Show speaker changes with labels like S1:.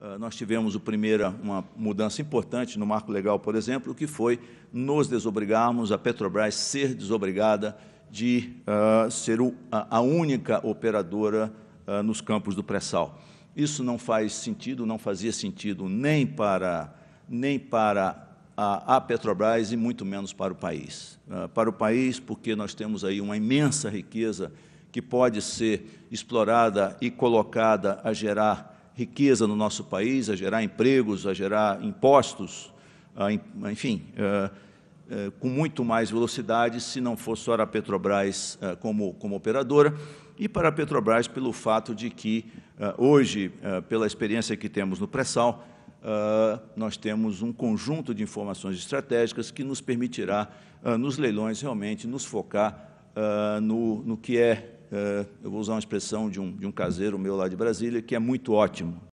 S1: Ah, nós tivemos o primeira, uma mudança importante no marco legal, por exemplo, que foi nos desobrigarmos, a Petrobras ser desobrigada de uh, ser o, a, única operadora uh, nos campos do pré-sal. Isso não faz sentido, não fazia sentido nem para, nem para a, a Petrobras e muito menos para o país. Uh, para o país, porque nós temos aí uma imensa riqueza que pode ser explorada e colocada a gerar riqueza no nosso país, a gerar empregos, a gerar impostos, enfim, eh, eh, com muito mais velocidade se não fosse só a Petrobras eh, como, como operadora, e para a Petrobras pelo fato de que, hoje, pela experiência que temos no pré-sal, nós temos um conjunto de informações estratégicas que nos permitirá, nos leilões, realmente nos focar no, no que é eh, eu vou usar uma expressão de um, de um caseiro meu lá de Brasília, que é muito ótimo.